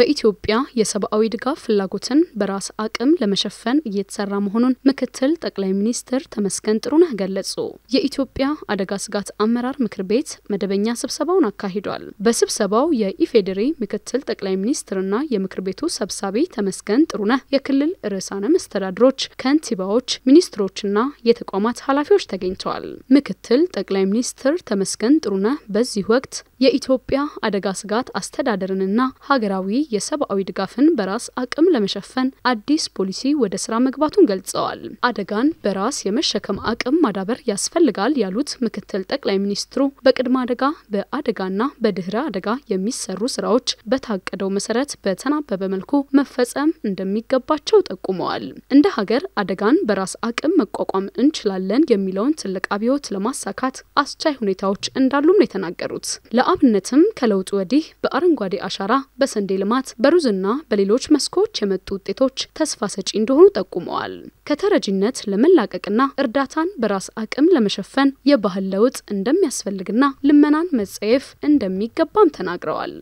በኢትዮጵያ የሰብአዊ ድጋፍ ፍላጎትን በራስ አቅም ለመሸፈን እየተሰራ መሆኑን ምክትል ጠቅላይ ሚኒስትር ተመስገን ጥሩነህ ገለጹ። የኢትዮጵያ አደጋ ስጋት አመራር ምክር ቤት መደበኛ ስብሰባውን አካሂዷል። በስብሰባው የኢፌዴሪ ምክትል ጠቅላይ ሚኒስትርና የምክር ቤቱ ሰብሳቢ ተመስገን ጥሩነህ፣ የክልል ርዕሳነ መስተዳድሮች፣ ከንቲባዎች፣ ሚኒስትሮችና የተቋማት ኃላፊዎች ተገኝተዋል። ምክትል ጠቅላይ ሚኒስትር ተመስገን ጥሩነህ በዚህ ወቅት የኢትዮጵያ አደጋ ስጋት አስተዳደርንና ሀገራዊ የሰብአዊ ድጋፍን በራስ አቅም ለመሸፈን አዲስ ፖሊሲ ወደ ስራ መግባቱን ገልጸዋል። አደጋን በራስ የመሸከም አቅም ማዳበር ያስፈልጋል ያሉት ምክትል ጠቅላይ ሚኒስትሩ በቅድመ አደጋ በአደጋና በድህረ አደጋ የሚሰሩ ስራዎች በታቀደው መሰረት በተናበበ መልኩ መፈጸም እንደሚገባቸው ጠቁመዋል። እንደ ሀገር አደጋን በራስ አቅም መቋቋም እንችላለን የሚለውን ትልቅ አብዮት ለማሳካት አስቻይ ሁኔታዎች እንዳሉም ነው የተናገሩት። ለአብነትም ከለውጡ ወዲህ በአረንጓዴ አሻራ በስንዴ ልማት ልማት በሩዝና በሌሎች መስኮች የመጡ ውጤቶች ተስፋ ሰጪ እንደሆኑ ጠቁመዋል። ከተረጂነት ለመላቀቅና እርዳታን በራስ አቅም ለመሸፈን የባህል ለውጥ እንደሚያስፈልግና ልመናን መጸየፍ እንደሚገባም ተናግረዋል።